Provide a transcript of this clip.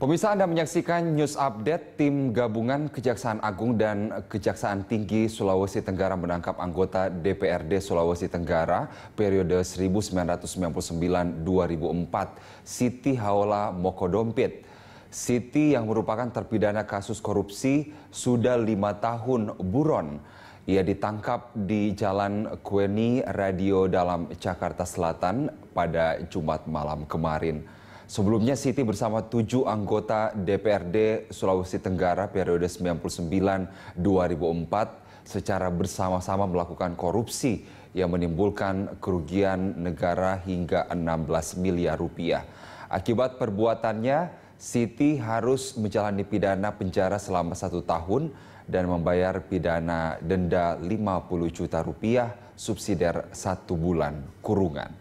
Pemirsa Anda menyaksikan news update tim gabungan Kejaksaan Agung dan Kejaksaan Tinggi Sulawesi Tenggara menangkap anggota DPRD Sulawesi Tenggara periode 1999-2004 Siti Haola Mokodompit. Siti yang merupakan terpidana kasus korupsi sudah lima tahun buron. Ia ditangkap di Jalan Kweni Radio dalam Jakarta Selatan pada Jumat malam kemarin. Sebelumnya Siti bersama tujuh anggota DPRD Sulawesi Tenggara periode 99-2004 secara bersama-sama melakukan korupsi yang menimbulkan kerugian negara hingga 16 miliar rupiah. Akibat perbuatannya, Siti harus menjalani pidana penjara selama satu tahun dan membayar pidana denda 50 juta rupiah subsidiar satu bulan kurungan.